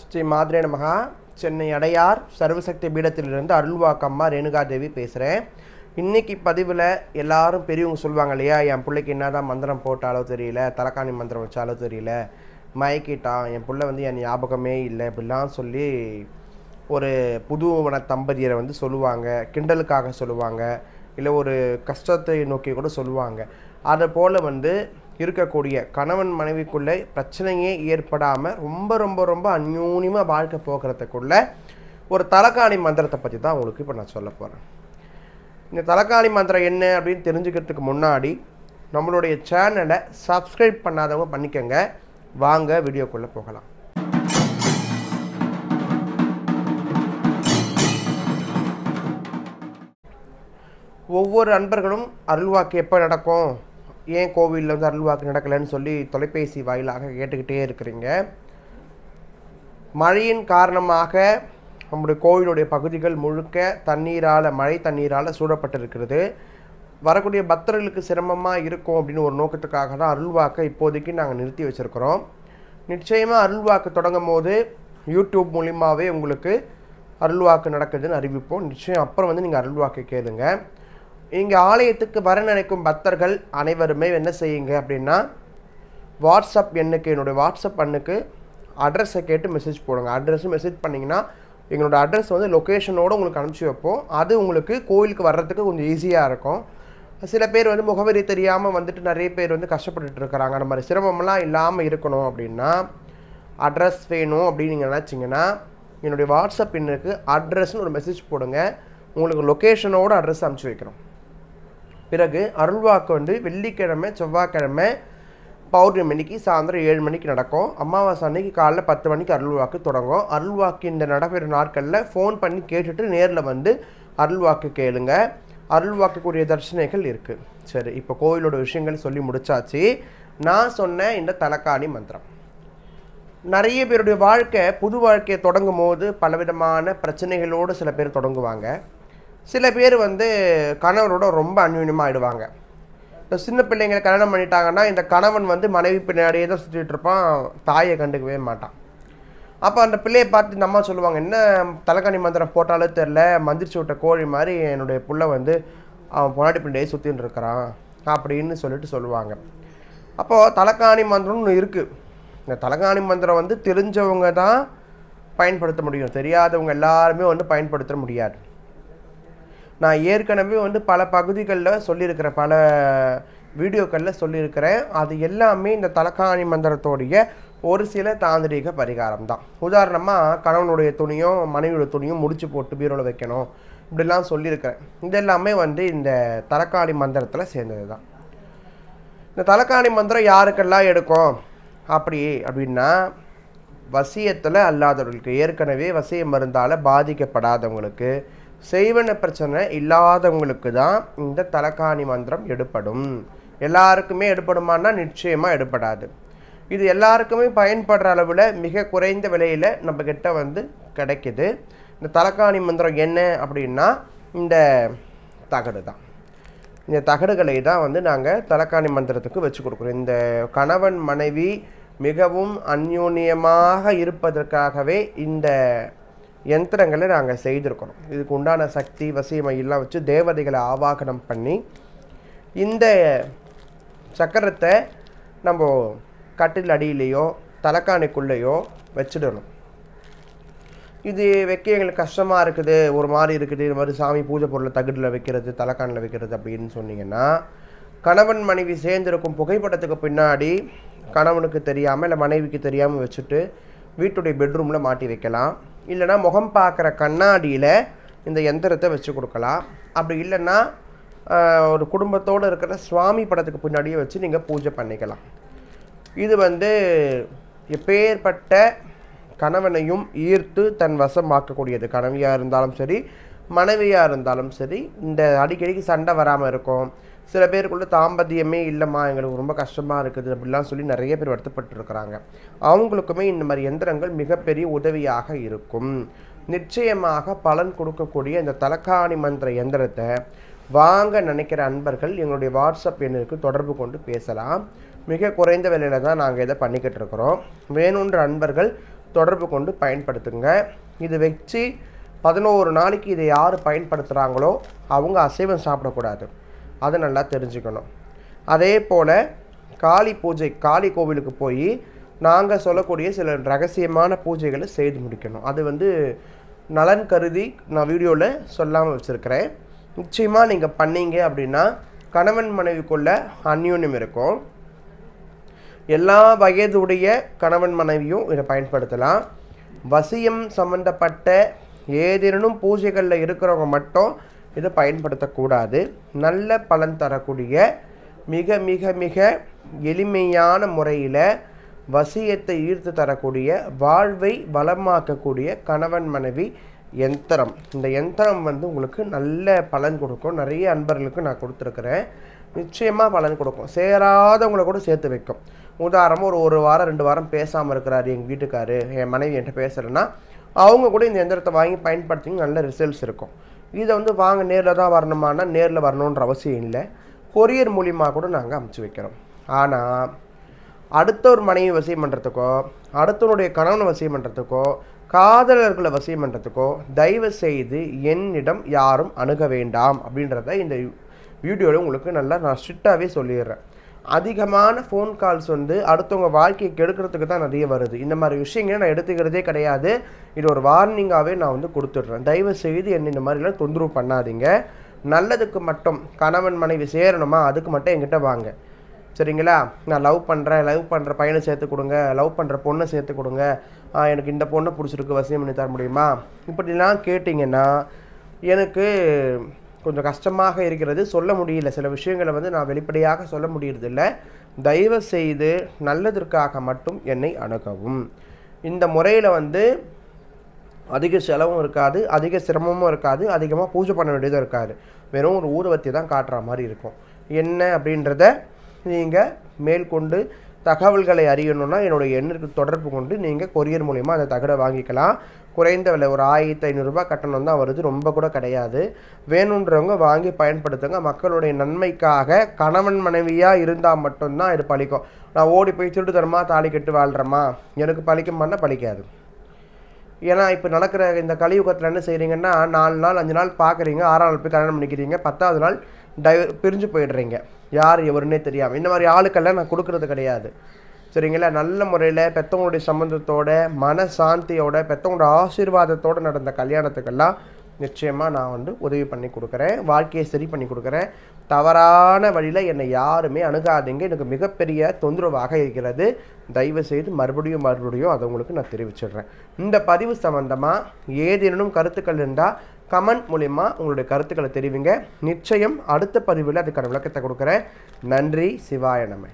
ஸ்ரீ மாதிரே நமகா சென்னை அடையார் சர்வசக்தி பீடத்திலிருந்து அருள்வாக்கம்மா ரேணுகா தேவி பேசுகிறேன் இன்றைக்கி பதிவில் எல்லாரும் பெரியவங்க சொல்லுவாங்க இல்லையா என் பிள்ளைக்கு என்ன தான் மந்திரம் போட்டாலோ தெரியல தலக்காணி மந்திரம் வச்சாலோ தெரியல மயக்கிட்டான் என் பிள்ளை வந்து என் ஞாபகமே இல்லை இப்படிலாம் சொல்லி ஒரு புதுவன தம்பதியரை வந்து சொல்லுவாங்க கிண்டலுக்காக சொல்லுவாங்க இல்லை ஒரு கஷ்டத்தை நோக்கி கூட சொல்லுவாங்க அதை போல் வந்து இருக்கக்கூடிய கணவன் மனைவிக்குள்ளே பிரச்சனையே ஏற்படாமல் ரொம்ப ரொம்ப ரொம்ப அந்யூன்யமாக வாழ்க்கை போக்குறதுக்குள்ள ஒரு தலக்காணி மந்திரத்தை பற்றி தான் உங்களுக்கு இப்போ நான் சொல்ல போகிறேன் இந்த தலக்காணி மந்திரம் என்ன அப்படின்னு தெரிஞ்சுக்கிறதுக்கு முன்னாடி நம்மளுடைய சேனலை சப்ஸ்கிரைப் பண்ணாதவங்க பண்ணிக்கோங்க வாங்க வீடியோக்குள்ளே போகலாம் ஒவ்வொரு அன்பர்களும் அருள்வாக்கு எப்போ நடக்கும் ஏன் கோவிலில் வந்து அருள்வாக்கு நடக்கலைன்னு சொல்லி தொலைபேசி வாயிலாக கேட்டுக்கிட்டே இருக்கிறீங்க மழையின் காரணமாக நம்முடைய கோவிலுடைய பகுதிகள் முழுக்க தண்ணீரால் மழை தண்ணீரால் சூழப்பட்டிருக்கிறது வரக்கூடிய பக்தர்களுக்கு சிரமமாக இருக்கும் அப்படின்னு ஒரு நோக்கத்துக்காக தான் அருள்வாக்கை இப்போதைக்கு நாங்கள் நிறுத்தி வச்சுருக்கிறோம் நிச்சயமாக அருள்வாக்கு தொடங்கும் போது யூடியூப் மூலிமாவே உங்களுக்கு அருள்வாக்கு நடக்குதுன்னு அறிவிப்போம் நிச்சயம் அப்புறம் வந்து நீங்கள் அருள்வாக்கை கேளுங்கள் இங்கே ஆலயத்துக்கு வர நினைக்கும் பக்தர்கள் அனைவருமே என்ன செய்யுங்க அப்படின்னா வாட்ஸ்அப் எண்ணுக்கு என்னுடைய வாட்ஸ்அப் அண்ணுக்கு அட்ரஸை கேட்டு மெசேஜ் போடுங்க அட்ரஸும் மெசேஜ் பண்ணிங்கன்னா எங்களோட அட்ரஸ் வந்து லொக்கேஷனோடு உங்களுக்கு அனுப்பிச்சி வைப்போம் அது உங்களுக்கு கோயிலுக்கு வர்றதுக்கு கொஞ்சம் ஈஸியாக இருக்கும் சில பேர் வந்து முகவரி தெரியாமல் வந்துட்டு நிறைய பேர் வந்து கஷ்டப்பட்டுட்டு இருக்கிறாங்க அந்த மாதிரி சிரமம்லாம் இல்லாமல் இருக்கணும் அப்படின்னா அட்ரஸ் வேணும் அப்படின்னு நீங்கள் நினச்சிங்கன்னா என்னுடைய வாட்ஸ்அப் எண்ணுக்கு அட்ரஸ்னு ஒரு மெசேஜ் போடுங்க உங்களுக்கு லொக்கேஷனோட அட்ரஸ் அனுப்பிச்சி வைக்கிறோம் பிறகு அருள்வாக்கு வந்து வெள்ளிக்கிழமை செவ்வாய்க்கிழமை பௌர்ணமி மணிக்கு சாயந்தரம் ஏழு மணிக்கு நடக்கும் அமாவாசை அன்னைக்கு காலைல பத்து மணிக்கு அருள்வாக்கு தொடங்கும் அருள்வாக்கு இந்த நடைபெற நாட்களில் ஃபோன் பண்ணி கேட்டுட்டு நேரில் வந்து அருள்வாக்கு கேளுங்க அருள்வாக்குக்குரிய தரிசனைகள் இருக்குது சரி இப்போ கோவிலோட விஷயங்கள் சொல்லி முடிச்சாச்சு நான் சொன்ன இந்த தலக்காணி மந்திரம் நிறைய பேருடைய வாழ்க்கை புது வாழ்க்கையை தொடங்கும் போது பலவிதமான பிரச்சனைகளோடு சில பேர் தொடங்குவாங்க சில பேர் வந்து கணவனோட ரொம்ப அந்யூன்யமாக ஆகிடுவாங்க இப்போ சின்ன பிள்ளைங்களை கல்யாணம் பண்ணிட்டாங்கன்னா இந்த கணவன் வந்து மனைவி பின்னாடியே தான் சுற்றிட்டு இருப்பான் தாயை கண்டுக்கவே மாட்டான் அப்போ அந்த பிள்ளையை பார்த்து இந்த அம்மா சொல்லுவாங்க என்ன தலைக்கணி மந்திரம் போட்டாலே தெரில மந்திரிச்சு விட்ட கோழி மாதிரி என்னுடைய புள்ள வந்து அவன் பொன்னாடி பின்னாடியே சுற்றின்னு இருக்கிறான் அப்படின்னு சொல்லிட்டு சொல்லுவாங்க அப்போது தலைக்காணி மந்திரம்னு இருக்குது இந்த தலைகாணி மந்திரம் வந்து தெரிஞ்சவங்க தான் பயன்படுத்த முடியும் தெரியாதவங்க எல்லாருமே வந்து பயன்படுத்த முடியாது நான் ஏற்கனவே வந்து பல பகுதிகளில் சொல்லியிருக்கிற பல வீடியோக்களில் சொல்லியிருக்கிறேன் அது எல்லாமே இந்த தலக்காணி மந்திரத்தோடைய ஒரு சில தாந்திரீக பரிகாரம் தான் உதாரணமாக கணவனுடைய துணியும் மனைவியோட துணியும் முடிச்சு போட்டு பீரோவில் வைக்கணும் இப்படிலாம் சொல்லியிருக்கிறேன் இதெல்லாமே வந்து இந்த தலக்காணி மந்திரத்தில் சேர்ந்தது தான் இந்த தலக்காணி மந்திரம் யாருக்கெல்லாம் எடுக்கும் அப்படி அப்படின்னா வசியத்தில் அல்லாதவர்களுக்கு ஏற்கனவே வசியம் மருந்தால் பாதிக்கப்படாதவங்களுக்கு செய்வன பிரச்சனை இல்லாதவங்களுக்கு தான் இந்த தலக்காணி மந்திரம் எடுப்படும் எல்லாருக்குமே எடுப்படுமானா நிச்சயமாக எடுப்படாது இது எல்லாருக்குமே பயன்படுற அளவில் மிக குறைந்த விலையில் நம்மக்கிட்ட வந்து கிடைக்கிது இந்த தலக்காணி மந்திரம் என்ன அப்படின்னா இந்த தகடு தான் இந்த தகடுகளை தான் வந்து நாங்கள் தலக்காணி மந்திரத்துக்கு வச்சு கொடுக்குறோம் இந்த கணவன் மனைவி மிகவும் அந்யூன்யமாக இருப்பதற்காகவே இந்த யந்திரங்களை நாங்கள் செய்திருக்கிறோம் இதுக்கு உண்டான சக்தி எல்லாம் வச்சு தேவதைகளை ஆவாகனம் பண்ணி இந்த சக்கரத்தை நம்ம கட்டில் அடியிலேயோ தலைக்காணிக்குள்ளேயோ வச்சுடணும் இது வைக்க எங்களுக்கு கஷ்டமாக இருக்குது ஒரு மாதிரி இருக்குது இது மாதிரி சாமி பூஜை பொருளை தகுடில் வைக்கிறது தலைக்காணில் வைக்கிறது அப்படின்னு சொன்னீங்கன்னா கணவன் மனைவி சேர்ந்திருக்கும் புகைப்படத்துக்கு பின்னாடி கணவனுக்கு தெரியாமல் இல்லை மனைவிக்கு தெரியாமல் வச்சுட்டு வீட்டுடைய பெட்ரூமில் மாட்டி வைக்கலாம் இல்லைனா முகம் பார்க்குற கண்ணாடியில் இந்த எந்திரத்தை வச்சு கொடுக்கலாம் அப்படி இல்லைன்னா ஒரு குடும்பத்தோடு இருக்கிற சுவாமி படத்துக்கு பின்னாடியே வச்சு நீங்கள் பூஜை பண்ணிக்கலாம் இது வந்து எப்பேற்பட்ட கணவனையும் ஈர்த்து தன் வசமாக்கக்கூடியது கணவியாக இருந்தாலும் சரி மனைவியாக இருந்தாலும் சரி இந்த அடிக்கடிக்கு சண்டை வராமல் இருக்கும் சில பேருக்குள்ள தாம்பத்தியமே இல்லைம்மா எங்களுக்கு ரொம்ப கஷ்டமாக இருக்குது அப்படிலாம் சொல்லி நிறைய பேர் வருத்தப்பட்டுருக்கிறாங்க அவங்களுக்குமே இந்த மாதிரி எந்திரங்கள் மிகப்பெரிய உதவியாக இருக்கும் நிச்சயமாக பலன் கொடுக்கக்கூடிய இந்த தலக்காணி மந்திர எந்திரத்தை வாங்க நினைக்கிற அன்பர்கள் எங்களுடைய வாட்ஸ்அப் எண்ணிற்கு தொடர்பு கொண்டு பேசலாம் மிக குறைந்த விலையில தான் நாங்கள் இதை பண்ணிக்கிட்டு இருக்கிறோம் வேணுன்ற அன்பர்கள் தொடர்பு கொண்டு பயன்படுத்துங்க இது வச்சு பதினோரு நாளைக்கு இதை யார் பயன்படுத்துகிறாங்களோ அவங்க அசைவம் சாப்பிடக்கூடாது அதை நல்லா தெரிஞ்சுக்கணும் அதே போல் காளி பூஜை காளி கோவிலுக்கு போய் நாங்கள் சொல்லக்கூடிய சில ரகசியமான பூஜைகளை செய்து முடிக்கணும் அது வந்து நலன் கருதி நான் வீடியோவில் சொல்லாமல் வச்சுருக்கிறேன் நிச்சயமாக நீங்கள் பண்ணீங்க அப்படின்னா கணவன் மனைவிக்குள்ள அந்யூன்யம் இருக்கும் எல்லா வயதுடைய கணவன் மனைவியும் இதை பயன்படுத்தலாம் வசியம் சம்மந்தப்பட்ட ஏதேனும் பூஜைகளில் இருக்கிறவங்க மட்டும் இதை பயன்படுத்தக்கூடாது நல்ல பலன் தரக்கூடிய மிக மிக மிக எளிமையான முறையில் வசியத்தை ஈர்த்து தரக்கூடிய வாழ்வை வளமாக்கக்கூடிய கணவன் மனைவி யந்திரம் இந்த யந்திரம் வந்து உங்களுக்கு நல்ல பலன் கொடுக்கும் நிறைய அன்பர்களுக்கு நான் கொடுத்துருக்குறேன் நிச்சயமாக பலன் கொடுக்கும் சேராதவங்களை கூட சேர்த்து வைக்கும் உதாரணமாக ஒரு ஒரு வாரம் ரெண்டு வாரம் பேசாமல் இருக்கிறாரு எங்கள் வீட்டுக்காரு என் மனைவி என்கிட்ட பேசுகிறேன்னா அவங்க கூட இந்த எந்திரத்தை வாங்கி பயன்படுத்திங்க நல்ல ரிசல்ட்ஸ் இருக்கும் இதை வந்து வாங்க நேரில் தான் வரணுமானா நேரில் வரணுன்ற அவசியம் இல்லை கொரியர் மூலிமா கூட நாங்கள் அமுச்சு வைக்கிறோம் ஆனால் அடுத்த ஒரு மனைவி வசியம் பண்ணுறதுக்கோ அடுத்தவனுடைய கணவனை வசியம் பண்ணுறதுக்கோ காதலர்களை வசியம் பண்ணுறதுக்கோ தயவு செய்து என்னிடம் யாரும் அணுக வேண்டாம் அப்படின்றத இந்த வீடியோவில் உங்களுக்கு நல்லா நான் ஸ்ட்ரிக்டாகவே சொல்லிடுறேன் அதிகமான ஃபோன் கால்ஸ் வந்து அடுத்தவங்க வாழ்க்கையை கெடுக்கிறதுக்கு தான் நிறைய வருது இந்த மாதிரி விஷயங்களை நான் எடுத்துக்கிறதே கிடையாது இது ஒரு வார்னிங்காகவே நான் வந்து கொடுத்துட்றேன் தயவு செய்து என்ன இந்த மாதிரிலாம் தொந்தரவு பண்ணாதீங்க நல்லதுக்கு மட்டும் கணவன் மனைவி சேரணுமா அதுக்கு மட்டும் என்கிட்ட வாங்க சரிங்களா நான் லவ் பண்ணுறேன் லவ் பண்ணுற பையனை சேர்த்து கொடுங்க லவ் பண்ணுற பொண்ணை சேர்த்து கொடுங்க எனக்கு இந்த பொண்ணை பிடிச்சிருக்கு வசியம் பண்ணி தர முடியுமா இப்படிலாம் கேட்டிங்கன்னா எனக்கு கொஞ்சம் கஷ்டமாக இருக்கிறது சொல்ல முடியல சில விஷயங்களை வந்து நான் வெளிப்படையாக சொல்ல முடியறதில்ல தயவு செய்து நல்லதற்காக மட்டும் என்னை அணுகவும் இந்த முறையில் வந்து அதிக செலவும் இருக்காது அதிக சிரமமும் இருக்காது அதிகமாக பூஜை பண்ண வேண்டியதும் இருக்காது வெறும் ஒரு ஊதுவத்தி தான் காட்டுற மாதிரி இருக்கும் என்ன அப்படின்றத நீங்கள் மேற்கொண்டு தகவல்களை அறியணும்னா என்னுடைய எண்ணிற்கு தொடர்பு கொண்டு நீங்கள் கொரியர் மூலிமா அந்த தகவலை வாங்கிக்கலாம் குறைந்த விலை ஒரு ஆயிரத்தி ஐநூறுரூபா கட்டணம் தான் வருது ரொம்ப கூட கிடையாது வேணுன்றவங்க வாங்கி பயன்படுத்துங்க மக்களுடைய நன்மைக்காக கணவன் மனைவியாக இருந்தால் மட்டும்தான் இது பழிக்கும் நான் ஓடி போய் தரமா தாலி கட்டு வாழ்கிறோமா எனக்கு பழிக்குமான்னா பழிக்காது ஏன்னா இப்போ நடக்கிற இந்த கலியுகத்தில் என்ன செய்கிறீங்கன்னா நாலு நாள் அஞ்சு நாள் பார்க்குறீங்க ஆறாம் நாள் போய் கல்யாணம் பண்ணிக்கிறீங்க பத்தாவது நாள் டை பிரிஞ்சு போயிடுறீங்க யார் எவருன்னே தெரியாமல் இந்த மாதிரி ஆளுக்கெல்லாம் நான் கொடுக்குறது கிடையாது சரிங்களா நல்ல முறையில் பெற்றவங்களுடைய சம்மந்தத்தோட மனசாந்தியோட பெற்றவங்களோட ஆசீர்வாதத்தோடு நடந்த கல்யாணத்துக்கெல்லாம் நிச்சயமாக நான் வந்து உதவி பண்ணி கொடுக்குறேன் வாழ்க்கையை சரி பண்ணி கொடுக்குறேன் தவறான வழியில் என்னை யாருமே அணுகாதீங்க எனக்கு மிகப்பெரிய தொந்தரவாக இருக்கிறது தயவு செய்து மறுபடியும் மறுபடியும் அதை உங்களுக்கு நான் தெரிவிச்சிடுறேன் இந்த பதிவு சம்மந்தமாக ஏதேனும் கருத்துக்கள் இருந்தால் கமெண்ட் மூலிமா உங்களுடைய கருத்துக்களை தெரிவிங்க நிச்சயம் அடுத்த பதிவில் அதுக்கான விளக்கத்தை கொடுக்குறேன் நன்றி சிவாயணமே